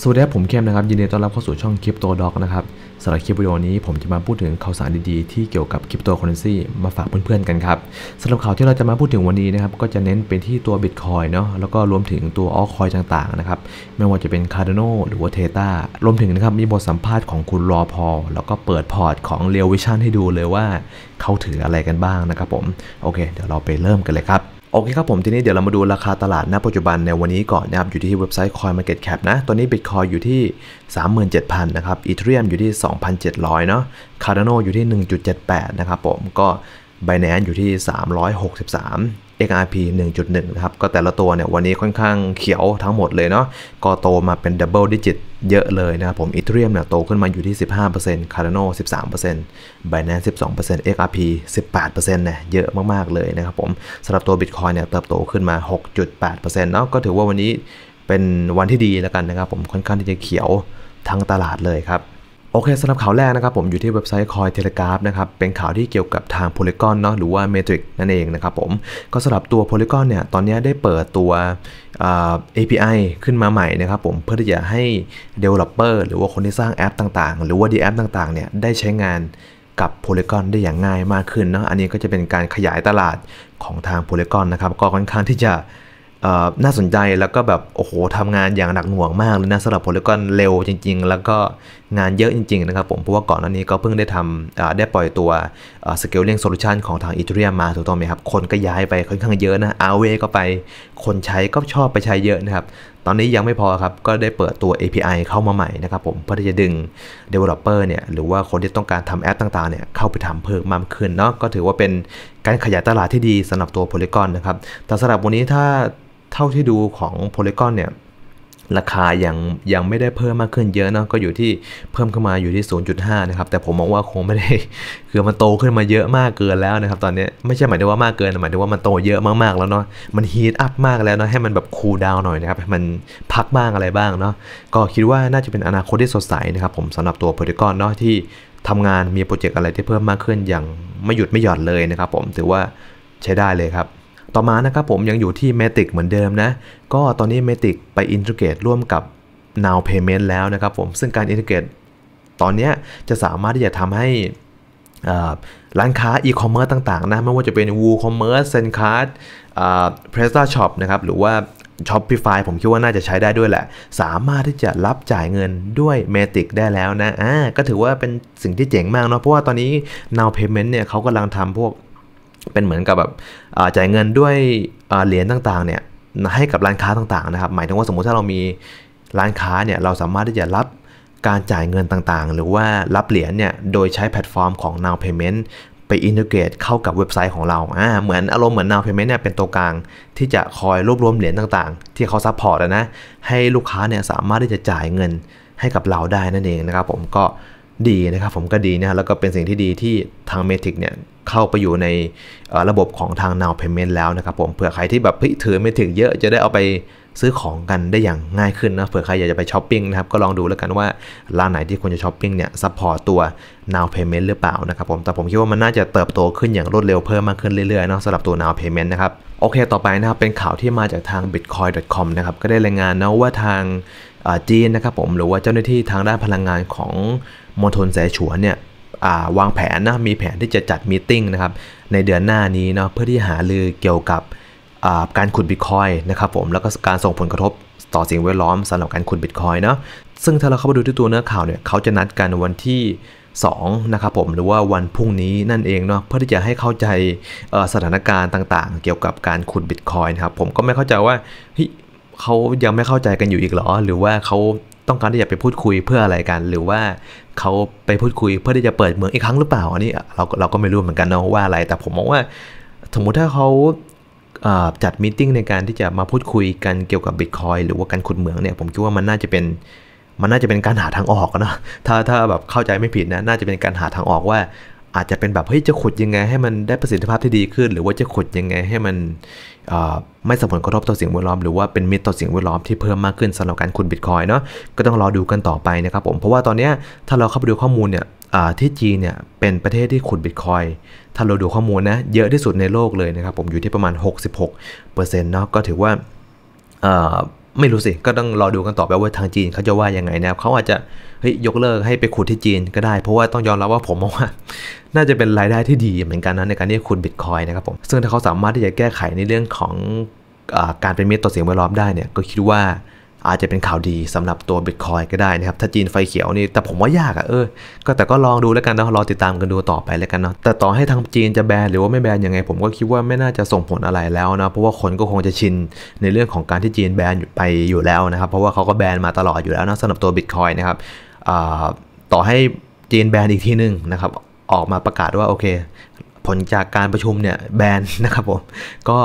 สวัสดีครับ ผมเข้มนะครับ ยินดีต้อนรับเข้าสู่ช่องคริปโตด็อกนะครับสำหรับคลิปวิดีโอนี้ ผมจะมาพูดถึงข่าวสารดีๆ ที่เกี่ยวกับคริปโตเคอเรนซีมาฝากเพื่อนๆกันครับสำหรับข่าวที่เราจะมาพูดถึงวันนี้นะครับก็จะเน้นเป็นที่ตัวบิตคอยเนาะแล้วก็รวมถึงตัวออคอยต่างๆนะครับไม่ว่าจะเป็นคาร์ดโนหรือว่าเทต้ารวมถึงนะครับมีบทสัมภาษณ์ของคุณรอพอ แล้วก็เปิดพอร์ตของเรียววิชั่นให้ดูเลยว่าเขาถืออะไรกันบ้างนะครับผมโอเคเดี๋ยวเราไปเริ่มกันเลยครับโอเคครับผมทีนี้เดี๋ยวเรามาดูราคาตลาดณปัจจุบันในวันนี้ก่อนนะครับอยู่ที่เว็บไซต์ Coin Market Cap นะตอนนี้ Bitcoin อยู่ที่ 37,000 นะครับ Ethereum อยู่ที่ 2,700 เนาะ Cardano อยู่ที่ 1.78 นะครับผมก็ Binance อยู่ที่ 363 XRP 1.1นะครับก็แต่ละตัวเนี่ยวันนี้ค่อนข้างเขียวทั้งหมดเลยเนาะก็โตมาเป็นดับเบิลดิจิตเยอะเลยนะครับ ผมอีเทเรียมเนี่ยโตขึ้นมาอยู่ที่ 15% Cardano 13% Binance 12% XRP 18%เนี่ยเยอะมาก ๆ เลยนะครับผมสำหรับตัว Bitcoin เนี่ยเติบโตขึ้นมา 6.8%เนาะก็ถือว่าวันนี้เป็นวันที่ดีแล้วกันนะครับ ผมค่อนข้างที่จะเขียวทั้งตลาดเลยครับโอเคสำหรับข่าวแรกนะครับผมอยู่ที่เว็บไซต์คอยเทเลกราฟนะครับ เป็นข่าวที่เกี่ยวกับทางโพลิกอนเนาะหรือว่าเมทริกนั่นเองนะครับผมก็สำหรับตัวโพลิกอนเนี่ยตอนนี้ได้เปิดตัว API ขึ้นมาใหม่นะครับผมเพื่อที่จะให้ Developer หรือว่าคนที่สร้างแอปต่างๆ หรือว่าดีแอปต่างๆเนี่ยได้ใช้งานกับโพล y กอนได้อย่างง่ายมากขึ้นเนาะอันนี้ก็จะเป็นการขยายตลาดของทางโพล y กอนนะครับก็ค่อนข้างที่จะน่าสนใจแล้วก็แบบ โอ้โหทำงานอย่างหนักหน่วงมากเลยนะสำหรับโพลีกอนเร็วจริง ๆ แล้วก็งานเยอะจริง ๆ นะครับ ผมเพราะว่าก่อนหน้านี้ก็เพิ่งได้ทำได้ปล่อยตัวสเกลเลียงโซลูชันของทางอีทูเรียมมาถูกต้องไหมครับ คนก็ย้ายไปค่อนข้างเยอะนะอาเวก็ไปคนใช้ก็ชอบไปใช้เยอะนะครับ ตอนนี้ยังไม่พอครับ ก็ได้เปิดตัว API เข้ามาใหม่นะครับผมเพื่อที่จะดึง developer เนี่ยหรือว่าคนที่ต้องการทำแอปต่างๆเนี่ยเข้าไปทำเพิ่มมากขึ้นเนาะก็ถือว่าเป็นการขยายตลาดที่ดีสำหรับตัว Polygon นะครับแต่สำหรับวันนี้ถ้าเท่าที่ดูของโพลีกอนเนี่ยราคายังยังไม่ได้เพิ่มมากขึ้นเยอะเนาะก็อยู่ที่เพิ่มขึ้นมาอยู่ที่ 0.5 นะครับแต่ผมมองว่าคงไม่ได้คือมันโตขึ้นมาเยอะมากเกินแล้วนะครับ ตอนนี้ไม่ใช่หมายถึงว่ามากเกินหมายถึงว่ามันโตเยอะมากๆแล้วเนาะมันฮีทอัพมากแล้วเนาะให้มันแบบคูลดาวน์หน่อยนะครับมันพักบ้างอะไรบ้างเนาะก็คิดว่าน่าจะเป็นอนาคตที่สดใสนะครับ ผมสำหรับตัวโพลีกอนเนาะที่ทำงานมีโปรเจกต์อะไรที่เพิ่มมากขึ้นอย่างไม่หยุดไม่หย่อนเลยนะครับ ผมถือว่าใช้ได้เลยครับต่อมานะครับผมยังอยู่ที่ Matic เหมือนเดิมนะ ก็ตอนนี้ Matic ไปอินทิเกรตร่วมกับ Now Payment แล้วนะครับผม ซึ่งการอินทิเกรตตอนนี้จะสามารถที่จะทำให้ร้านค้าอีคอมเมิร์ซต่าง ๆ นะ ไม่ว่าจะเป็น WooCommerce, Zencard, PrestaShop นะครับ หรือว่า Shopify ผมคิดว่าน่าจะใช้ได้ด้วยแหละ สามารถที่จะรับจ่ายเงินด้วย Matic ได้แล้วนะอ่าก็ถือว่าเป็นสิ่งที่เจ๋งมากเนาะเพราะว่าตอนนี้ Now Payment เนี่ยเขากำลังทำพวกเป็นเหมือนกับแบบจ่ายเงินด้วยเหรียญต่างๆเนี่ยให้กับร้านค้าต่างๆนะครับหมายถึงว่าสมมุติถ้าเรามีร้านค้าเนี่ยเราสามารถที่จะรับการจ่ายเงินต่างๆ หรือว่ารับเหรียญเนี่ยโดยใช้แพลตฟอร์มของ Now Payment ไปอินทิเกรตเข้ากับเว็บไซต์ของเราอ่าเหมือนอารมณ์เหมือน Now Payment เนี่ยเป็นตัวกลางที่จะคอยรวบรวมเหรียญต่างๆ ที่เขาซัพพอร์ตนะให้ลูกค้าเนี่ยสามารถที่จะจ่ายเงินให้กับเราได้นั่นเองนะครับ ผมก็ดีนะครับผมก็ดีนะแล้วก็เป็นสิ่งที่ดีที่ทางเมทิกเนี่ยเข้าไปอยู่ในระบบของทาง Now Payment แล้วนะครับผม เผื่อใครที่แบบพิถือไม่ถึงเยอะจะได้เอาไปซื้อของกันได้อย่างง่ายขึ้นนะเผื่อใครอยากจะไปช้อปปิ้งนะครับ ก็ลองดูแล้วกันว่าร้านไหนที่ควรจะช้อปปิ้งเนี่ยซัพพอร์ตตัว Now Payment หรือเปล่านะครับผม แต่ผมคิดว่ามันน่าจะเติบโตขึ้นอย่างรวดเร็วเพิ่มมากขึ้นเรื่อยๆเนาะสำหรับตัว Now Payment นะครับโอเคต่อไปนะครับเป็นข่าวที่มาจากทาง bitcoin.com นะครับก็ได้รายงานนะว่าทางจีนนะครับผมหรือว่าเจ้าหน้าที่ทางด้านพลังงานของมณฑลเสฉวนเนี่ยวางแผนนะมีแผนที่จะจัดมีติ้งนะครับ ในเดือนหน้านี้เนาะเพื่อที่หาลือเกี่ยวกับการขุดบิตคอยนะครับผมแล้วก็การส่งผลกระทบต่อสิ่งแวดล้อมสำหรับการขุดบิตคอยเนาะซึ่งถ้าเราเข้าไปดูที่ตัวเนื้อข่าวเนี่ยเขาจะนัดกันวันที่2นะครับผมหรือว่าวันพรุ่งนี้นั่นเองเนาะเพื่อที่จะให้เข้าใจสถานการณ์ต่างๆ เกี่ยวกับการขุดบิตคอยนะครับ ผมก็ไม่เข้าใจว่าเฮ้ยเขายังไม่เข้าใจกันอยู่อีกเหรอหรือว่าเขาต้องการที่จะไปพูดคุยเพื่ออะไรกันหรือว่าเขาไปพูดคุยเพื่อที่จะเปิดเมืองอีกครั้งหรือเปล่าอันนี้เราเราก็ไม่รู้เหมือนกันนะว่าอะไรแต่ผมมองว่าสมมุติถ้าเขาจัดมิ팅ในการที่จะมาพูดคุยกันเกี่ยวกับบิตคอยหรือว่าการขุดเหมืองเนี่ยผมคิดว่ามันน่าจะเป็นมันน่าจะเป็นการหาทางออกนะถ้าถ้าแบบเข้าใจไม่ผิดนะน่าจะเป็นการหาทางออกว่าอาจจะเป็นแบบเฮ้ยจะขุดยังไงให้มันได้ประสิทธิภาพที่ดีขึ้น หรือว่าจะขุดยังไงให้มันไม่ส่งผลกระทบต่อสิ่งแวดล้อมหรือว่าเป็นมิตรต่อสิ่งแวดล้อมที่เพิ่มมากขึ้นสำหรับการขุดบิตคอยเนาะก็ต้องรอดูกันต่อไปนะครับผมเพราะว่าตอนนี้ถ้าเราเข้าไปดูข้อมูลเนี่ยที่จีนเนี่ยเป็นประเทศที่ขุดบิตคอยถ้าเราดูข้อมูลนะเยอะที่สุดในโลกเลยนะครับผมอยู่ที่ประมาณ66%เนาะก็ถือว่าไม่รู้สิ ก็ต้องรอดูกันต่อไปว่าทางจีนเขาจะว่ายังไงนะครับเขาอาจจะเฮ้ยยกเลิกให้ไปขุดที่จีนก็ได้ เพราะว่าต้องยอมรับว่าผมมองว่า น่าจะเป็นรายได้ที่ดีเหมือนกันนะในการที่ขุดบิตคอยนะครับผม ซึ่งถ้าเขาสามารถที่จะแก้ไขในเรื่องของอการเป็นมิตรต่อเสียงแวดล้อมได้เนี่ย ก็คิดว่าอาจจะเป็นข่าวดีสำหรับตัว Bitcoin ก็ได้นะครับ ถ้าจีนไฟเขียวนี่ แต่ผมว่ายากอะเออ ก็แต่ก็ลองดูแล้วกันนะรอติดตามกันดูต่อไปแล้วกันเนาะแต่ต่อให้ทางจีนจะแบนหรือว่าไม่แบนยังไงผมก็คิดว่าไม่น่าจะส่งผลอะไรแล้วนะเพราะว่าคนก็คงจะชินในเรื่องของการที่จีนแบนไปอยู่แล้วนะครับเพราะว่าเขาก็แบนมาตลอดอยู่แล้วนะสำหรับตัว Bitcoin นะครับต่อให้จีนแบนอีกทีหนึ่งนะครับออกมาประกาศว่าโอเค ผลจากการประชุมเนี่ยแบนนะครับผมก็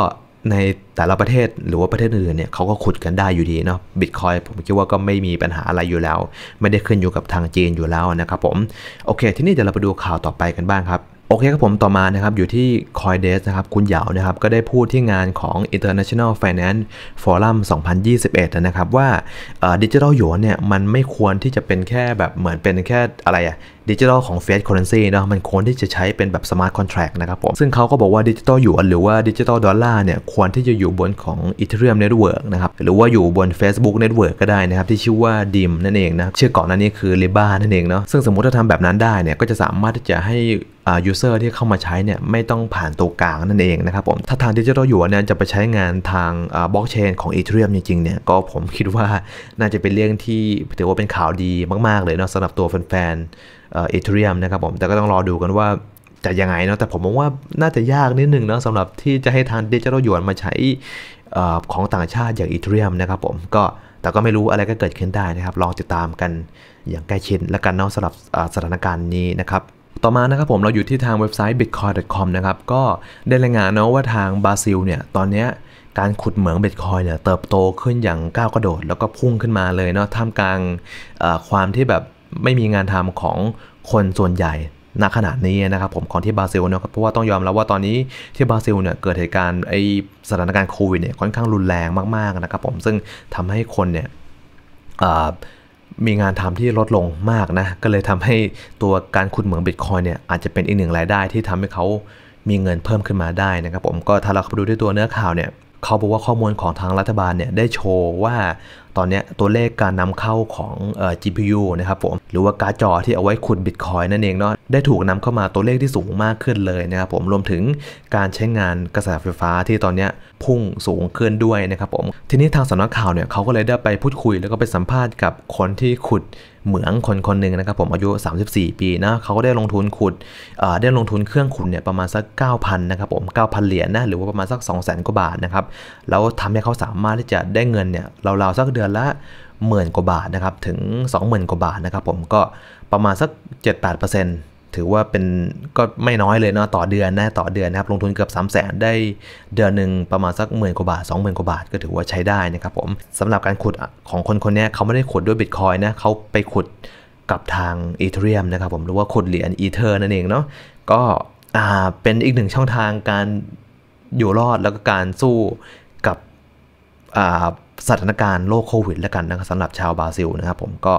ในแต่ละประเทศหรือว่าประเทศอื่นเนี่ยเขาก็ขุดกันได้อยู่ดีเนาะบิตคอยผมคิดว่าก็ไม่มีปัญหาอะไรอยู่แล้ว ไม่ได้ขึ้นอยู่กับทางจีนอยู่แล้วนะครับผม โอเคที่นี่เดี๋ยวเราไปดูข่าวต่อไปกันบ้างครับโอเคครับผมต่อมานะครับ อยู่ที่คอยเดสนะครับ คุณเหยานะครับ ก็ได้พูดที่งานของ International Finance Forum 2021 นะครับ ว่าดิจิทัลหยวนเนี่ยมันไม่ควรที่จะเป็นแค่แบบเหมือนเป็นแค่อะไรอะดิจิทัลของ Fiat Currency เนาะมันควรที่จะใช้เป็นแบบ Smart Contract นะครับผม ซึ่งเขาก็บอกว่าดิจิทัลหยวนหรือว่าดิจิทัลดอลลาร์เนี่ยควรที่จะอยู่บนของ Ethereum Network นะครับหรือว่าอยู่บน Facebook Network ก็ได้นะครับ ที่ชื่อว่า DIM นั่นเองนะชื่อก่อนนั้นนี้คือ Libra นั่นเองเนาะซึ่งสมมติถ้าทำแบบนั้นได้เนี่ยก็จะสามารถที่จะให้ยูเซอร์ที่เข้ามาใช้เนี่ยไม่ต้องผ่านตัวกลางนั่นเองนะครับผม ถ้าทางดิจิทัลอยูนเนี่ยจะไปใช้งานทางบล็อกเชนของอีเทรียมจริงๆเนี่ย ก็ผมคิดว่าน่าจะเป็นเรื่องที่ถือว่าเป็นข่าวดีมากๆ เลยเนาะสำหรับตัวแฟนๆอีเทเรียมนะครับผม แต่ก็ต้องรอดูกันว่าจะยังไงเนาะ แต่ผมมองว่าน่าจะยากนิดนึงเนาะสำหรับที่จะให้ทางดิจิทัลหยวนมาใช้ของต่างชาติอย่างอีเทรียมนะครับผม ก็แต่ก็ไม่รู้อะไรก็เกิดขึ้นได้นะครับ ลองติดตามกันอย่างใกล้ชิดและกันเนาะสำหรับสถานการณ์นี้นะครับต่อมานะครับผมเราอยู่ที่ทางเว็บไซต์ bitcoin.com นะครับก็ได้รายงานเนาะว่าทางบราซิลเนี่ยตอนนี้การขุดเหมืองบิตคอยเนี่ยเติบโตขึ้นอย่างก้าวกระโดดแล้วก็พุ่งขึ้นมาเลยเนาะท่ามกลางความที่แบบไม่มีงานทำของคนส่วนใหญ่ณขนาดนี้นะครับผมของที่บราซิลเนาะเพราะว่าต้องยอมรับวว่าตอนนี้ที่บราซิลเนี่ยเกิดเหตุการณ์ไอสถานการณ์โควิดเนี่ยค่อนข้างรุนแรงมาก ๆ นะครับผมซึ่งทำให้คนเนี่ยมีงานทำที่ลดลงมากนะ ก็เลยทำให้ตัวการขุดเหมืองบิตคอยเนี่ย อาจจะเป็นอีกหนึ่งรายได้ที่ทำให้เขามีเงินเพิ่มขึ้นมาได้นะครับ ผมก็ถ้าเราไปดูด้วยตัวเนื้อข่าวเนี่ยเขาบอกว่าข้อมูลของทางรัฐบาลเนี่ยได้โชว์ว่า ตอนนี้ตัวเลขการนำเข้าของเอ่อ GPU นะครับผมหรือว่าการ์ดจอที่เอาไว้ขุดบิตคอยนั่นเองเนาะได้ถูกนำเข้ามาตัวเลขที่สูงมากขึ้นเลยนะครับผมรวมถึงการใช้งานกระแสไฟฟ้าที่ตอนนี้พุ่งสูงขึ้นด้วยนะครับผมทีนี้ทางสำนักข่าวเนี่ยเขาก็เลยได้ไปพูดคุยแล้วก็ไปสัมภาษณ์กับคนที่ขุดเหมืองคนคนหนึ่งนะครับผมอายุ 34 ปีนะเขาก็ได้ลงทุนขุดได้ลงทุนเครื่องขุดเนี่ยประมาณสัก 9,000 นะครับผม 9,000 เหรียญนนะหรือว่าประมาณสัก 200,000 กว่าบาทนะครับแล้วทำให้เขาสามารถที่จะได้เงินเนี่ยราวๆสักเดือนละหมื่นกว่าบาทนะครับถึง 20,000 กว่าบาทนะครับผมก็ประมาณสัก 7-8%นถือว่าเป็น ก็ไม่น้อยเลยเนาะต่อเดือนนะต่อเดือนนะครับ ลงทุนเกือบ3 0 0แสนได้เดือนหนึ่งประมาณสักหมื่นกว่าบาท2 0,000 กว่าบาทก็ถือว่าใช้ได้นะครับผมสำหรับการขุดของคนคนนี้เขาไม่ได้ขุดด้วยบิตคอยนะเขาไปขุดกับทางอีเทเรียมนะครับผมหรือว่า ขุดเหรียญอีเทอร์นั่นเอง เนาะก็ อ่าเป็นอีกหนึ่งช่องทางการอยู่รอดแล้วก็การสู้กับอ่าสถานการณ์โลกโควิดแล้วกันนะครับสำหรับชาวบราซิลนะครับผมก็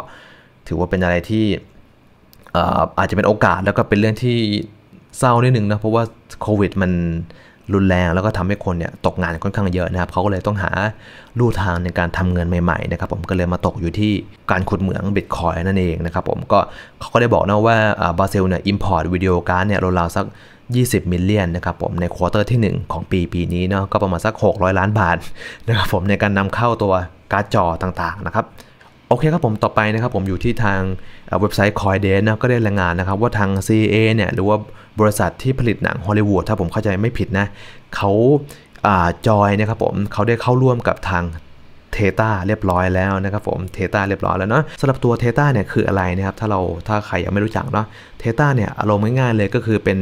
ถือว่าเป็นอะไรที่อาจจะเป็นโอกาสแล้วก็เป็นเรื่องที่เศร้านิดนึงนะ เพราะว่าโควิดมันรุนแรงแล้วก็ทำให้คนเนี่ยตกงานค่อนข้างเยอะนะครับเขาก็เลยต้องหาลู่ทางในการทำเงินใหม่ๆนะครับ ผมก็เลยมาตกอยู่ที่การขุดเหมืองบิตคอยนั่นเองนะครับผมก็เขาก็ได้บอกนะว่าบราซิลเนี่ยอิมพอร์ตวิดีโอการ์ดเนี่ยราวๆสัก 20 มิลเลียนนะครับ ผมในควอเตอร์ที่ 1 ของปีปีนี้เนาะก็ประมาณสัก600ล้านบาทนะครับ ผมในการนำเข้าตัวการ์ดจอต่างๆนะครับโอเคครับผม ต่อไปนะครับผมอยู่ที่ทางเว็บไซต์คอยเดนนะก็ได้รายงานนะครับว่าทาง CA เนี่ยหรือว่าบริษัทที่ผลิตหนังฮอลลีวูดถ้าผมเข้าใจไม่ผิดนะเขาจอยนะครับผมเขาได้เข้าร่วมกับทางเทต้าเรียบร้อยแล้วนะครับผมเทต้าเรียบร้อยแล้วเนาะสำหรับตัวเทต้าเนี่ยคืออะไรนะครับถ้าเราถ้าใครยังไม่รู้จักเนาะเทต้าเนี่ยอารมณ์ง่ายๆ เลยก็คือเป็น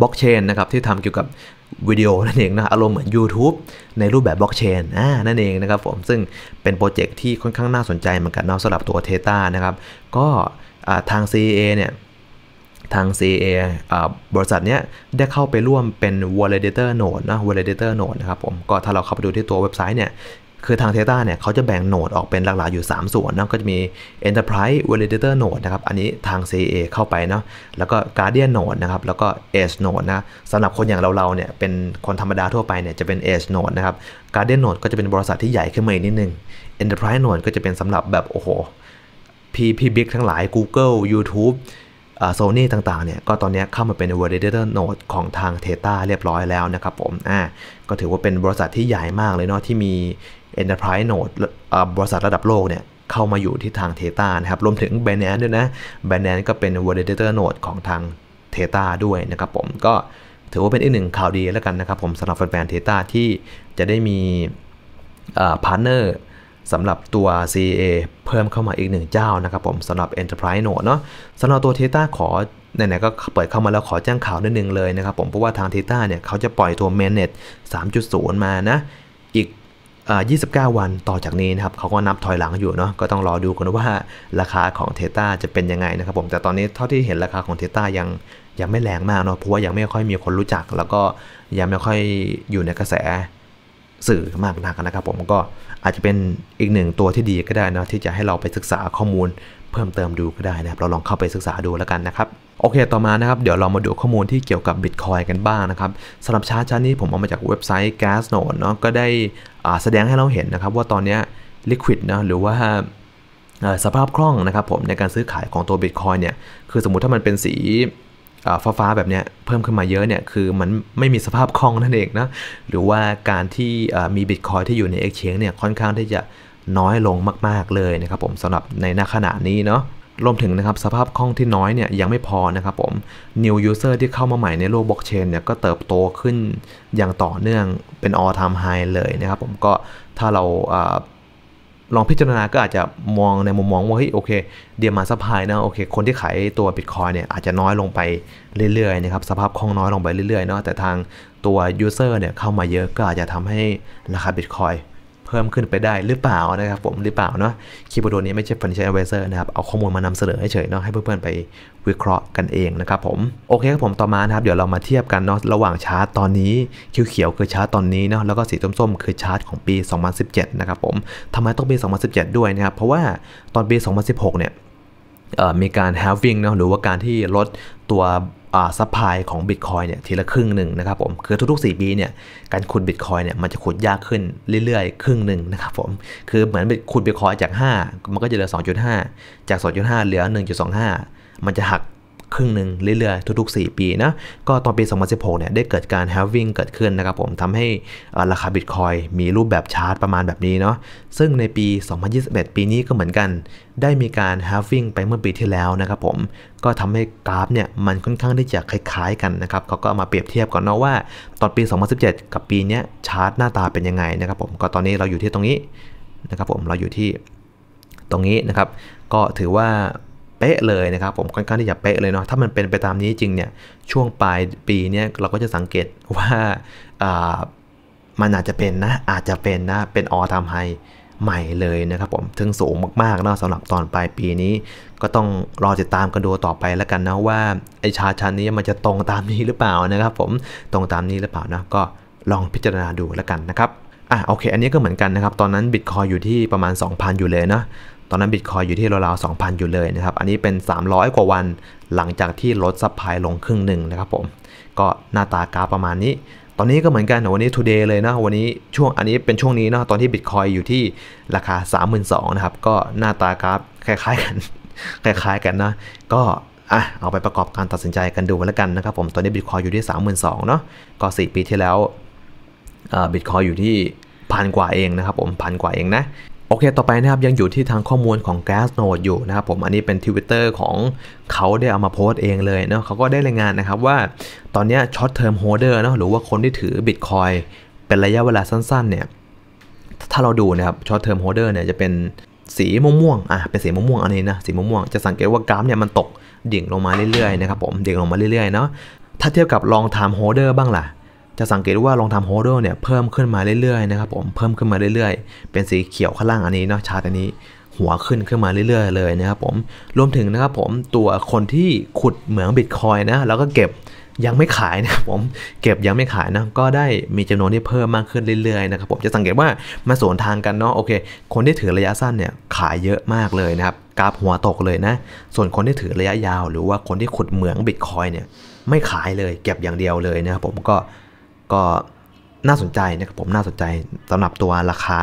บล็อกเชนนะครับที่ทำเกี่ยวกับวิดีโอนั่นเองนะ อารมณ์เหมือน YouTube ในรูปแบบบล็อกเชนนั่นเองนะครับผมซึ่งเป็นโปรเจกต์ที่ค่อนข้างน่าสนใจเหมือนกันนอะสำหรับตัวเทต้านะครับ ก็ทาง CA เนี่ย ทาง CA บริษัทเนี้ยได้เข้าไปร่วมเป็น validator node นะ validator node นะครับผม ก็ถ้าเราเข้าไปดูที่ตัวเว็บไซต์เนี่ยคือทางเทต้าเนี่ย เขาจะแบ่งโหนดออกเป็นหลัก ๆ อยู่ 3 ส่วนนะก็จะมี Enterprise Validator Node นะครับ อันนี้ทาง CA เข้าไปเนาะแล้วก็ Guardian Node นะครับ แล้วก็ Edge Node นะสำหรับคนอย่างเรา ๆเนี่ยเป็นคนธรรมดาทั่วไปเนี่ยจะเป็น Edge Node นะครับ Guardian Node ก็จะเป็นบริษัทที่ใหญ่ขึ้นมาอีกนิดนึง Enterprise Node ก็จะเป็นสำหรับแบบ โอ้โหพีพีบิ๊กทั้งหลาย Google YouTube โซนี่ต่างๆเนี่ยก็ตอนนี้เข้ามาเป็น validator node ของทาง t h e t a เรียบร้อยแล้วนะครับผมอ่าก็ถือว่าเป็นบริษัทที่ใหญ่มากเลยเนาะที่มี Enterprise Node บริษัทระดับโลกเนี่ยเข้ามาอยู่ที่ทางเทต้านะครับรวมถึง b บ n a n c e ด้วยนะ b บ n a n c e ก็เป็น Validator Node ของทางเทต้าด้วยนะครับผมก็ถือว่าเป็นอีกหนึ่งข่าวดีแล้วกันนะครับผมสำหรับแฟนๆเทต้าที่จะได้มีพาร์เนอร์สำหรับตัว CA เพิ่มเข้ามาอีกหนึ่งเจ้านะครับผมสำหรับ Enterprise Node เนาะสำหรับตัวเทต้าขอไหนๆก็เปิดเข้ามาแล้วขอแจ้งข่าวนิดนึงเลยนะครับผมเพราะว่าทางเทต้าเนี่ยเขาจะปล่อยตัว m a n e 3.0 มานะ29 วันต่อจากนี้นะครับเขาก็นับถอยหลังอยู่เนาะก็ต้องรอดูกันว่าราคาของเทต้าจะเป็นยังไงนะครับผมแต่ตอนนี้เท่าที่เห็นราคาของเทต้ายังยังไม่แรงมากเนาะเพราะว่ายังไม่ค่อยมีคนรู้จัก แล้วก็ยังไม่ค่อยอยู่ในกระแสสื่อมากนักนะครับ ผมก็อาจจะเป็นอีกหนึ่งตัวที่ดีก็ได้นะที่จะให้เราไปศึกษาข้อมูลเพิ่มเติมดูก็ได้นะครับเราลองเข้าไปศึกษาดูแล้วกันนะครับ โอเคต่อมานะครับเดี๋ยวเรามาดูข้อมูลที่เกี่ยวกับ Bitcoin กันบ้างนะครับสำหรับชาร์ตชาร์ตนี้ผมเอามาจากเว็บไซต์ Gasnode เนาะก็ได้แสดงให้เราเห็นนะครับ ว่าตอนนี้ Liquid นะหรือว่าสภาพคล่องนะครับผม ในการซื้อขายของตัว Bitcoin เนี่ย คือสมมุติถ้ามันเป็นสีฟ้าๆแบบเนี้ยเพิ่มขึ้นมาเยอะเนี่ยคือมันไม่มีสภาพคล่องนั่นเองนะหรือว่าการที่มีบิตคอยที่อยู่ใน Exchange เนี่ยค่อนข้างที่จะน้อยลงมาก ๆ เลยนะครับผมสำหรับในณขณะนี้เนาะรวมถึงนะครับ สภาพคล่องที่น้อยเนี่ย ยังไม่พอนะครับผม new user ที่เข้ามาใหม่ในโลกบล็อกเชนเนี่ยก็เติบโตขึ้นอย่างต่อเนื่องเป็น all time high เลยนะครับผมก็ถ้าเราลองพิจารณาก็อาจจะมองในมุมมองว่าเฮ้ยโอเค เดียมาซัพพลายนะ โอเค คนที่ขายตัวบิตคอยเนี่ย อาจจะน้อยลงไปเรื่อย ๆ นะครับ สภาพคล่องน้อยลงไปเรื่อยๆเนาะแต่ทางตัวยูเซอร์เนี่ยเข้ามาเยอะก็อาจจะทำให้ราคาบิตคอยพิ่มขึ้นไปได้หรือเปล่านะครับผมหรือเปล่าเนาะคีย์บอร์ดนี้ไม่ใช่ Financial Advisor นะครับเอาข้อมูลมานำเสนอเฉยเนาะให้เพื่อนๆไปวิเคราะห์กันเองนะครับผมโอเคครับผมต่อมานะครับเดี๋ยวเรามาเทียบกันเนาะระหว่างชาร์ตตอนนี้เขียวคือชาร์ตตอนนี้เนาะแล้วก็สีส้มๆ คือชาร์ตของปี 2017นะครับผมทำไมต้องปี 2017 ด้วยนะครับเพราะว่าตอนปี 2016เนี่ยมีการ halving เนาะหรือว่าการที่ลดตัวซัพพลายของ Bitcoin เนี่ย ทีละครึ่งหนึ่งนะครับผม คือทุกๆ 4 ปีเนี่ย การขุด Bitcoin เนี่ย มันจะขุดยากขึ้นเรื่อยๆ ครึ่งหนึ่งนะครับผม คือเหมือนขุด Bitcoin จาก 5 มันก็จะเหลือ 2.5 จาก 2.5 เหลือ 1.25 มันจะหักครึ่งหนึ่งเรื่อยๆทุกๆ4 ปีนะก็ตอนปี 2016เนี่ยได้เกิดการ halving เกิดขึ้นนะครับผมทำให้ราคาบิตคอยมีรูปแบบชาร์ตประมาณแบบนี้เนาะซึ่งในปี 2021 ปีนี้ก็เหมือนกัน ได้มีการ halving ไปเมื่อปีที่แล้วนะครับผมก็ทำให้กราฟเนี่ยมันค่อนข้างที่จะคล้าย ๆ กันนะครับเขาก็มาเปรียบเทียบก่อนเนาะว่า ตอนปี 2017 กับปีนี้ชาร์ตหน้าตาเป็นยังไงนะครับผมก็ตอนนี้เราอยู่ที่ตรงนี้นะครับผมเราอยู่ที่ตรงนี้นะครับ ก็ถือว่าเป๊ะเลยนะครับผมค่อนข้างที่จะเป๊ะเลยเนาะถ้ามันเป็นไปตามนี้จริงเนี่ยช่วงปลายปีเนี่ยเราก็จะสังเกตว่ามันอาจจะเป็นนะอาจจะเป็นนะเป็นออทามไฮใหม่เลยนะครับผมถึงสูงมาก ๆเนาะสำหรับตอนปลายปีนี้ ก็ต้องรอติดตามกันดูต่อไปแล้วกันนะว่าไอชาชันนี้มันจะตรงตามนี้หรือเปล่านะครับผมตรงตามนี้หรือเปล่านะก็ลองพิจารณาดูแล้วกันนะครับอ่ะโอเค อันนี้ก็เหมือนกันนะครับตอนนั้นบิตคอยอยู่ที่ประมาณ 2,000 อยู่เลยเนาะตอนนั้นบิตคอยอยู่ที่ราวๆ 2,000 อยู่เลยนะครับ อันนี้เป็น 300 กว่าวันหลังจากที่ลดซัพพลายลงครึ่งหนึ่งนะครับผม ก็หน้าตากราฟประมาณนี้ ตอนนี้ก็เหมือนกันวันนี้ today เลยนะวันนี้ช่วงอันนี้เป็นช่วงนี้เนาะ ตอนที่บิตคอยอยู่ที่ราคา 32,000 นะครับ ก็หน้าตากราฟคล้ายๆ กัน คล้ายๆ กันนะก็อ่ะเอาไปประกอบการตัดสินใจกันดูแล้วกันนะครับผม ตอนนี้บิตคอยอยู่ที่ 32,000 เนาะก็ 4 ปีที่แล้วบิตคอยอยู่ที่พันกว่าเองนะครับผม พันกว่าเองนะโอเค ต่อไปนะครับยังอยู่ที่ทางข้อมูลของ Glassnode อยู่นะครับผม อันนี้เป็น Twitter ของเขาได้เอามาโพสต์เองเลยเนาะเขาก็ได้รายงานนะครับว่าตอนนี้ short term holder เนาะหรือว่าคนที่ถือ Bitcoin เป็นระยะเวลาสั้นๆ เนี่ย ถ้าเราดูนะครับ short term holder เนี่ยจะเป็นสีม่วงๆ อ่ะ เป็นสีม่วงๆ อันนี้นะ สีม่วงๆ จะสังเกตว่ากราฟเนี่ยมันตกดิ่งลงมาเรื่อยๆ นะครับผมดิ่งลงมาเรื่อยๆ เนาะ ถ้าเทียบกับ long term holder บ้างล่ะจะสังเกตว่าลองทำโฮเดอร์เนี่ยเพิ่มขึ้นมาเรื่อยๆนะครับผมเพิ่มขึ้นมาเรื่อยๆ เป็นสีเขียวข้างล่างอันนี้เนาะชาร์ตอันนี้หัวขึ้นขึ้นมาเรื่อยๆเลยนะครับผมรวมถึงนะครับผมตัวคนที่ขุดเหมืองบิตคอยนะแล้วก็เก็บยังไม่ขายนะครับผมเก็บยังไม่ขายนะก็ได้มีจำนวนที่เพิ่มมากขึ้นเรื่อยๆนะครับผมจะสังเกตว่ามาสวนทางกันเนาะโอเค คนที่ถือระยะสั้นเนี่ยขายเยอะมากเลยนะครับกราฟหัวตกเลยนะส่วนคนที่ถือระยะยาว หรือว่าคนที่ขุดเหมืองบิตคอยเนี่ยไม่ขายเลยเก็บอย่างเดียวเลยนะครับผมก็ก็น่าสนใจนะครับผมน่าสนใจสำหรับตัวราคา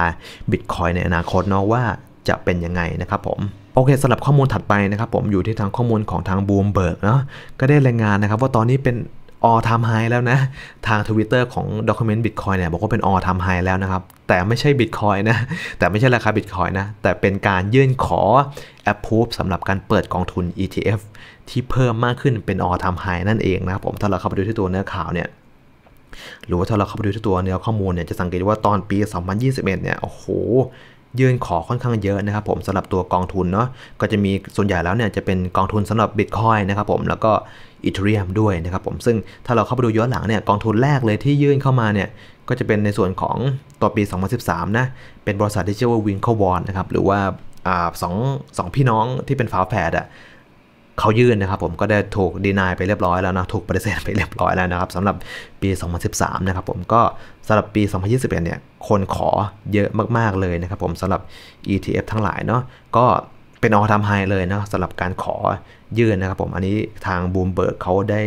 บิตคอยในอนาคตเนาะว่าจะเป็นยังไงนะครับผมโอเคสำหรับข้อมูลถัดไปนะครับผมอยู่ที่ทางข้อมูลของทางบูมเบิร์กเนาะก็ได้รายงานนะครับว่าตอนนี้เป็นออทามไฮแล้วนะทาง Twitter ของ Document Bitcoin เนี่ยบอกว่าเป็นออทามไฮแล้วนะครับแต่ไม่ใช่ Bitcoin นะแต่ไม่ใช่ราคา Bitcoin นะแต่เป็นการยื่นขอ Approve สำหรับการเปิดกองทุน ETF ที่เพิ่มมากขึ้นเป็นออทามไฮนั่นเองนะครับผมถ้าเราเข้าไปดูที่ตัวเนื้อข่าวเนี่ยหรือว่าถ้าเราเข้าไปดูที่ตัวเนื้อข้อมูลเนี่ยจะสังเกตว่าตอนปี 2021 เนี่ย โอ้โห ยื่นขอค่อนข้างเยอะนะครับผมสำหรับตัวกองทุนเนาะ ก็จะมีส่วนใหญ่แล้วเนี่ยจะเป็นกองทุนสำหรับบิตคอยนะครับผมแล้วก็อีเทเรียมด้วยนะครับผม ซึ่งถ้าเราเข้าไปดูย้อนหลังเนี่ยกองทุนแรกเลยที่ยื่นเข้ามาเนี่ยก็จะเป็นในส่วนของตัวปี 2013 นะเป็นบริษัทที่ชื่อว่าวิงเคิลวอนนะครับหรือว่าสองสองพี่น้องที่เป็นฝาแฝดอะ่ะเขายื่นนะครับผมก็ได้ถูกดีนายไปเรียบร้อยแล้วนะถูกปฏิเสธไปเรียบร้อยแล้วนะครับสำหรับปี 2013นะครับผมก็สำหรับปี 2021เนี่ยคนขอเยอะมากๆเลยนะครับผมสำหรับ ETF ทั้งหลายเนาะก็เป็นออทามไฮเลยนะสำหรับการขอยื่นนะครับผมอันนี้ทางบูมเบิร์กเขาได้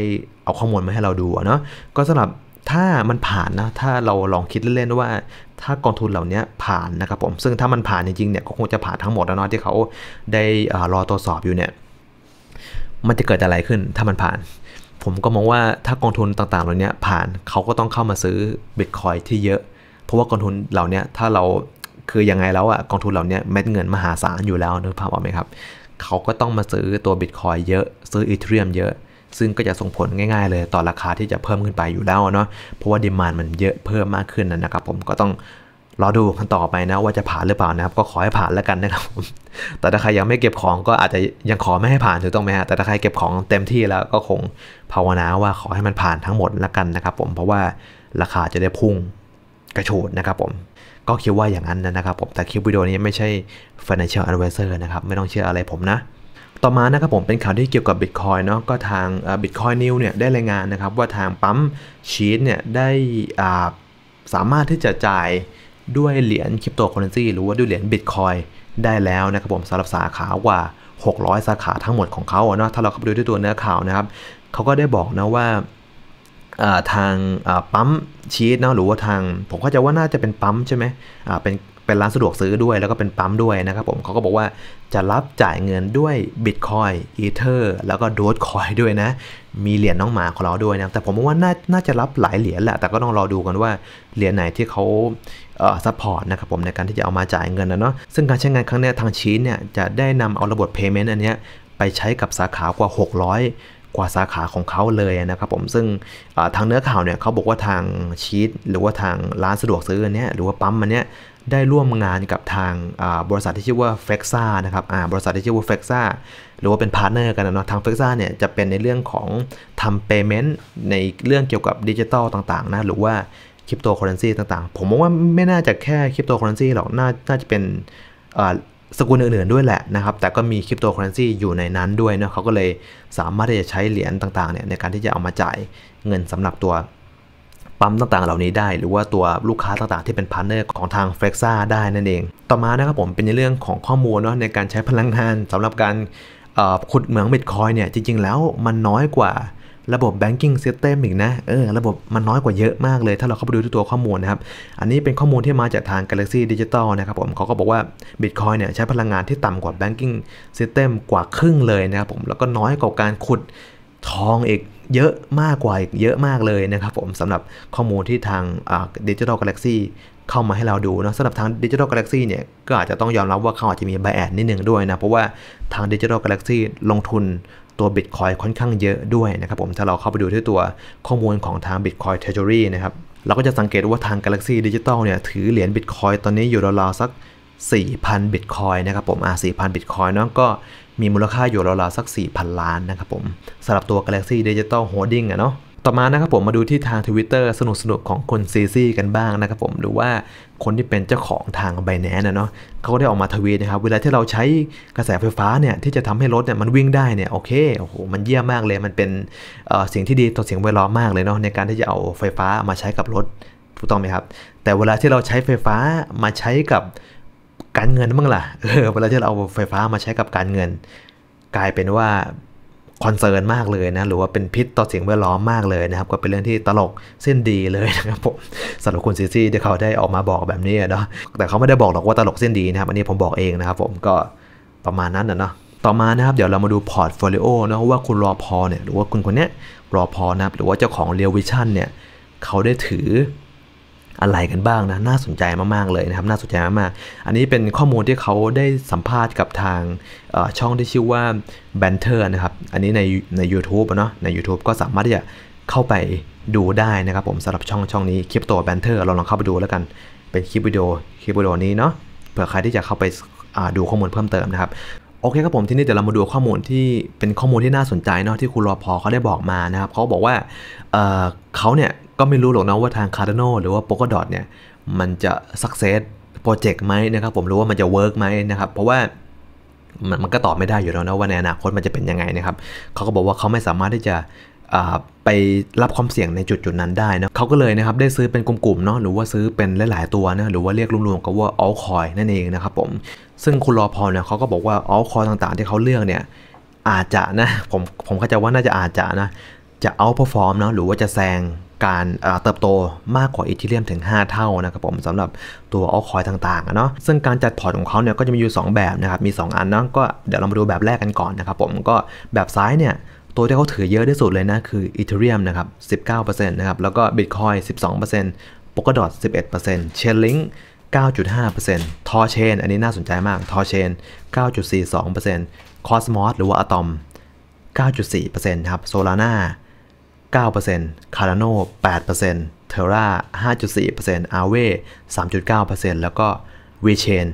เอาข้อมูลมาให้เราดูเนาะก็สำหรับถ้ามันผ่านนะถ้าเราลองคิดเล่นๆว่าถ้ากองทุนเหล่านี้ผ่านนะครับผม ซึ่งถ้ามันผ่านจริงๆเนี่ยก็คงจะผ่านทั้งหมดแล้วเนาะที่เขาได้รอตรวจสอบอยู่เนี่ยมันจะเกิดอะไรขึ้นถ้ามันผ่าน ผมก็มองว่าถ้ากองทุนต่างๆเหล่านี้ผ่านเขาก็ต้องเข้ามาซื้อบิตคอยที่เยอะเพราะว่ากองทุนเหล่านี้ถ้าเราคือยังไงแล้วอะกองทุนเหล่านี้เม็ดเงินมหาศาลอยู่แล้วนึกภาพออกไหมครับเขาก็ต้องมาซื้อตัวบิตคอยเยอะซื้ออีเทเรียมเยอะ ซึ่งก็จะส่งผลง่าย ๆ เลยต่อราคาที่จะเพิ่มขึ้นไปอยู่แล้วเนาะเพราะว่าดิมานมันเยอะเพิ่มมากขึ้นนะครับผมก็ต้องรอดูกันต่อไปนะ ว่าจะผ่านหรือเปล่านะครับ ก็ขอให้ผ่านแล้วกันนะครับแต่ถ้าใครยังไม่เก็บของก็อาจจะยังขอไม่ให้ผ่านถูกต้องไหมฮะแต่ถ้าใครเก็บของเต็มที่แล้วก็คงภาวนาว่าขอให้มันผ่านทั้งหมดแล้วกันนะครับผมเพราะว่าราคาจะได้พุ่งกระโชดนะครับผมก็คิดว่าอย่างนั้นนะครับ ผมแต่คลิปวิดีโอนี้ไม่ใช่ financial advisor นะครับ ไม่ต้องเชื่ออะไรผมนะ ต่อมานะครับผมเป็นข่าวที่เกี่ยวกับ Bitcoin เนาะก็ทาง Bitcoin n e w เนี่ยได้รายงานนะครับว่าทางปั๊มชีตเนี่ยได้สามารถที่จะจ่ายด้วยเหรียญคริปโตเคอเรนซีหรือว่าด้วยเหรียญบิตคอยได้แล้วนะครับผมสำหรับสาขากว่า 600 สาขาทั้งหมดของเขาเนาะถ้าเราเข้าไปดูด้วยตัวเนื้อข่าวนะครับเขาก็ได้บอกนะว่าทางปั๊มชีสเนาะหรือว่าทางผมเข้าใจว่าน่าจะเป็นปั๊มใช่ไหมเป็นเป็นร้านสะดวกซื้อด้วยแล้วก็เป็นปั๊มด้วยนะครับผมเขาก็บอกว่าจะรับจ่ายเงินด้วยบิตคอย อีเทอร์แล้วก็โดดคอยด้วยนะมีเหรียญน้องหมาของเราด้วยนะแต่ผมว่าน่าน่าจะรับหลายเหรียญแหละแต่ก็ต้องรอดูกันว่าเหรียญไหนที่เขาซัพพอร์ตนะครับผมในการที่จะเอามาจ่ายเงินนะเนาะซึ่งการใช้งานครั้งนี้ทางชีนเนี่ยจะได้นำเอาระบบ Payment อันนี้ไปใช้กับสาขากว่า 600 กว่าสาขาของเขาเลยนะครับผมซึ่งทางเนื้อข่าวเนี่ยเขาบอกว่าทางชีทหรือว่าทางร้านสะดวกซื้อเนี่ยหรือว่าปั๊มมันเนี่ยได้ร่วมงานกับทางบริษัทที่ชื่อว่าเฟกซ่านะครับบริษัทที่ชื่อว่าเฟกซ่าหรือว่าเป็นพาร์ทเนอร์กันนะเนาะทางเฟกซ่าเนี่ยจะเป็นในเรื่องของทำเย์เมนต์ในเรื่องเกี่ยวกับดิจิทัลต่างๆนะหรือว่าริปโตเคอเรนซีต่างๆ ผมมองว่าไม่น่าจะแค่คริปโตเคอเรนซีหรอกนน่าจะเป็นสกุลอื่นๆ ด้วยแหละนะครับ แต่ก็มีคริปโตเคอเรนซีอยู่ในนั้นด้วยเนาะ เขาก็เลยสามารถที่จะใช้เหรียญต่างๆเนี่ยในการที่จะเอามาจ่ายเงินสำหรับตัวปั๊มต่างๆ เหล่านี้ได้ หรือว่าตัวลูกค้าต่างๆ ที่เป็นพาร์เนอร์ของทาง f l e x าได้นั่นเอง ต่อมานะครับผมเป็นในเรื่องของข้อมูลเนาะในการใช้พลังงานสำหรับการขุดเหมืองบิตคอยเนี่ย จริง ๆแล้วมันน้อยกว่าระบบ banking system อีกนะ เออ ระบบมันน้อยกว่าเยอะมากเลย ถ้าเราเข้าไปดูที่ตัวข้อมูลนะครับ อันนี้เป็นข้อมูลที่มาจากทาง Galaxy Digital นะครับผม เขาก็บอกว่า Bitcoin เนี่ยใช้พลังงานที่ต่ำกว่า banking system กว่าครึ่งเลยนะครับผม แล้วก็น้อยกว่าการขุดทองอีกเยอะมากกว่าอีกเยอะมากเลยนะครับผมสำหรับข้อมูลที่ทางดิจิทัลกาแล็กซีเข้ามาให้เราดูนะสำหรับทางดิจิทัลกาแล็กซีเนี่ย ก็อาจจะต้องยอมรับว่าเขาอาจจะมีบแอดนิดนึงด้วยนะ เพราะว่าทางดิจิทัลกาแล็กซีลงทุนตัว Bitcoin ค่อนข้างเยอะด้วยนะครับผมถ้าเราเข้าไปดูที่ตัวข้อมูลของทาง Bitcoin Treasury นะครับเราก็จะสังเกตว่าทาง Galaxy Digital เนี่ย ถือเหรียญ Bitcoin ตอนนี้อยู่ราวๆสัก 4,000 Bitcoin นะครับผม อ่า 4,000 Bitcoin เนาะก็มีมูลค่าอยู่ราวๆสัก 4,000 ล้านนะครับผมสำหรับตัว Galaxy Digital Holding อะเนาะต่อมานะครับผมมาดูที่ทาง Twitter สนุกสนุกของคนซีซีกันบ้างนะครับผมหรือว่าคนที่เป็นเจ้าของทางไบแนนนะเนาะเขาก็ได้ออกมาทวีตนะครับเวลาที่เราใช้กระแสไฟฟ้าเนี่ยที่จะทำให้รถเนี่ยมันวิ่งได้เนี่ยโอเคโอ้โหมันเยี่ยมมากเลยมันเป็นสิ่งที่ดีต่อสิ่งแวดล้อมมากเลยเนาะในการที่จะเอาไฟฟ้ามาใช้กับรถถูกต้องไหมครับ แต่เวลาที่เราใช้ไฟฟ้ามาใช้กับการเงินบ้างล่ะเออเวลาที่เราเอาไฟฟ้ามาใช้กับการเงิน กลายเป็นว่าคอนเซิร์นมากเลยนะหรือว่าเป็นพิษต่อสิ่งแวดล้อมมากเลยนะครับก็เป็นเรื่องที่ตลกเส้นดีเลยนะครับผมสำหรับคุณซีซี่ที่เขาได้ออกมาบอกแบบนี้เนาะแต่เขาไม่ได้บอกหรอกว่าตลกเส้นดีนะครับ อันนี้ผมบอกเองนะครับผมก็ประมาณนั้นนะเนาะต่อมานะครับเดี๋ยวเรามาดูพอร์ตโฟลิโอนะว่าคุณรอพอเนี่ยหรือว่าคุณคนเนี้ยรอพอนะหรือว่าเจ้าของเรียววิชั่นเนี่ยเขาได้ถืออะไรกันบ้างนะน่าสนใจมากๆเลยนะครับ น่าสนใจมากๆอันนี้เป็นข้อมูลที่เขาได้สัมภาษณ์กับทางช่องที่ชื่อว่า b a n t e r นะครับอันนี้ในใน u t u b e เนาะใน YouTube ก็สามารถที่จะเข้าไปดูได้นะครับ ผมสำหรับช่องช่องนี้คลิปตัว b a n t e r เราลองเข้าไปดูแล้วกันเป็นคลิปวิดีโอคลิปวิดีโอนี้เนาะเผื่อใครที่จะเข้าไปดูข้อมูลเพิ่มเติมนะครับโอเคครับผมที่นี่เดี๋ยวเรามาดูข้อมูลที่เป็นข้อมูลที่น่าสนใจเนาะที่คุณรอพอเขาได้บอกมานะครับเขาบอกว่าเเขาเนี่ยก็ไม่รู้หรอกนะว่าทาง Cardano หรือว่า p o l k a d o เนี่ยมันจะสักเซสโปรเจกต์ไหมนะครับผมรู้ว่ามันจะเวิร์กไหมนะครับเพราะว่ามันมันก็ตอบไม่ได้อยู่แล้วนะว่าในอนาคตมันจะเป็นยังไงนะครับเขาก็บอกว่าเขาไม่สามารถที่จะไปรับความเสี่ยงในจุดจุดนั้นได้นะเขาก็เลยนะครับได้ซื้อเป็นกลุ่มๆเนาะหรือว่าซื้อเป็นหลายๆตัวนะหรือว่าเรียกรวมๆกัว่าอัลคอยนั่นเองนะครับผมซึ่งคุณรอพอเนี่ยเขาก็บอกว่าอัลคอยต่างๆ ที่เขาเลือกเนี่ยอาจจะนะผมผมเข้าใจว่าน่าจะอาจจะนะ จะเอาพอฟอร์มเนาะหรือว่าจะแซงการเติบโตมากกว่าอีเทเรียมถึง 5 เท่านะครับผมสำหรับตัวออคอยต่างๆเนาะซึ่งการจัดพอร์ตของเขาเนี่ยก็จะมีอยู่ 2 แบบนะครับ มี 2 อันเนาะก็เดี๋ยวเรามาดูแบบแรกกันก่อนนะครับผม ก็แบบซ้ายเนี่ย ตัวที่เขาถือเยอะที่สุดเลยนะ คืออีเทเรียมนะครับ 19%นะครับ แล้วก็บิตคอย12%เก้าจุดห11%เปอร์เซ็น9.5%ทอเชนอันนี้น่าสนใจมากทอเชน9.42%คอสมอสหรือว่าอเซ็น9.4%ครับโซลา a ่า9%คาร์โน8%เทอร่า5.4%อาเว่3.9%แล้วก็วีเชน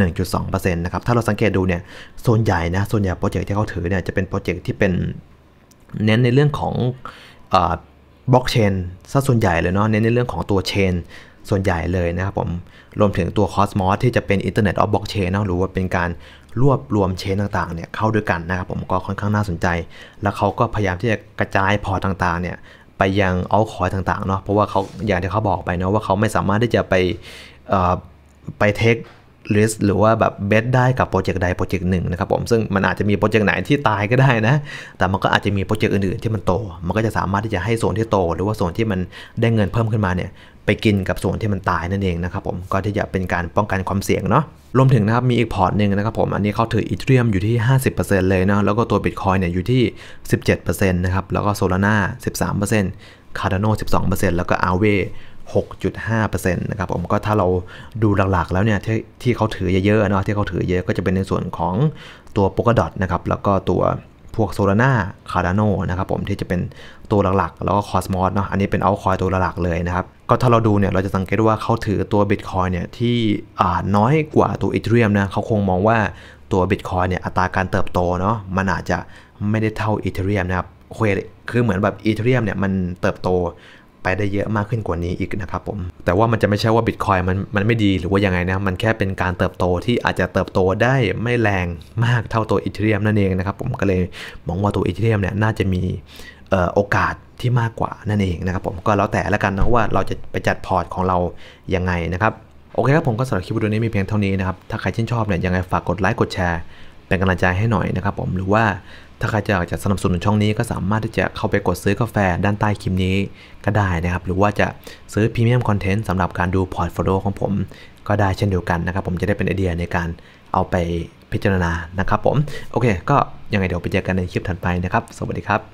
1.2%นะครับ ถ้าเราสังเกตดูเนี่ยโซนใหญ่นะโซนใหญ่โปรเจกต์ที่เขาถือเนี่ยจะเป็นโปรเจกต์ที่เป็นเน้นในเรื่องของบล็อกเชนซะส่วนใหญ่เลยเนาะ เน้นในเรื่องของตัวเชน ส่วนใหญ่เลยนะครับผม รวมถึงตัวคอสมอสที่จะเป็นอินเทอร์เน็ตออฟบล็อกเชนเนาะหรือว่าเป็นการรวบรวมเชนต่างๆเนี่ยเข้าด้วยกันนะครับผมก็ค่อนข้างน่าสนใจ แล้วเขาก็พยายามที่จะกระจายพอต่าง ๆ เนี่ย ไปยังเอาคอยต่าง ๆ เนาะ เพราะว่าเขาอย่างที่เขาบอกไปเนาะว่าเขาไม่สามารถที่จะไปไปเทคลิสต์หรือว่าแบบเบสได้กับโปรเจกต์ใดโปรเจกต์หนึ่งนะครับผมซึ่งมันอาจจะมีโปรเจกต์ไหนที่ตายก็ได้นะแต่มันก็อาจจะมีโปรเจกต์อื่นๆ ที่มันโต มันก็จะสามารถที่จะให้ส่วนที่โต หรือว่าส่วนที่มันได้เงินเพิ่มขึ้นมาเนี่ยไปกินกับส่วนที่มันตายนั่นเองนะครับผมก็ที่จะเป็นการป้องกันความเสี่ยงเนาะรวมถึงนะครับมีอีกพอร์ตหนึ่งนะครับผมอันนี้เขาถืออีเทเรียมอยู่ที่ 50%เลยเนาะแล้วก็ตัวบิตคอยเนี่ยอยู่ที่17%นะครับแล้วก็โซลาร่า13%คาร์ดานโน12%แล้วก็อาเว6.5%นะครับผมก็ถ้าเราดูหลักๆ แล้วเนี่ยที่ที่เขาถือเยอะๆเนาะที่เขาถือเยอะก็จะเป็นในส่วนของตัวโปกดอตนะครับแล้วก็ตัวพวกโซลาร่าคาร์ดานนะครับผมที่จะเป็นตัวหลักๆแล้วก็คอสมอสเนาะอันนี้เป็นเอาคอยตัวหลักๆเลยนะครับก็ถ้าเราดูเนี่ยเราจะสังเกตว่าเขาถือตัวบิตคอยเนี่ยที่น้อยกว่าตัว e t h เรียมนะเขาคงมองว่าตัวบิตคอยเนี่ยอัตราการเติบโตเนาะมันอาจจะไม่ได้เท่า e t h เรียมนะครับคือเหมือนแบบ e t h เรียมเนี่ยมันเติบโตไปได้เยอะมากขึ้นกว่านี้อีกนะครับผมแต่ว่ามันจะไม่ใช่ว่าบิตคอยมันมันไม่ดีหรือว่ายังไงนะมันแค่เป็นการเติบโตที่อาจจะเติบโตได้ไม่แรงมากเท่าตัวอีเทเรียมนั่นเองนะครับผมก็เลย มองว่าตัวอีเทเรียมเนี่ยน่าจะมีโอกาสที่มากกว่านั่นเองนะครับผมก็แล้วแต่ละกันนะว่าเราจะไปจัดพอร์ตของเรายังไงนะครับโอเคครับผมก็สำหรับคลิปวิดีโอนี้มีเพียงเท่านี้นะครับถ้าใครชื่นชอบเนี่ยยังไงฝากกดไลค์กดแชร์เป็นกำลังใจให้หน่อยนะครับ ผมหรือว่าถ้าใครจะอยากจะสนับสนุนช่องนี้ก็สามารถที่จะเข้าไปกดซื้อกาแฟด้านใต้คลิปนี้ก็ได้นะครับ หรือว่าจะซื้อพรีเมียมคอนเทนต์สำหรับการดูพอร์ตโฟลิโอของผมก็ได้เช่นเดียวกันนะครับ ผมจะได้เป็นไอเดียในการเอาไปพิจารณานะครับผม โอเคก็ยังไงเดี๋ยวไปเจอกันในคลิปถัดไปนะครับ สวัสดีครับ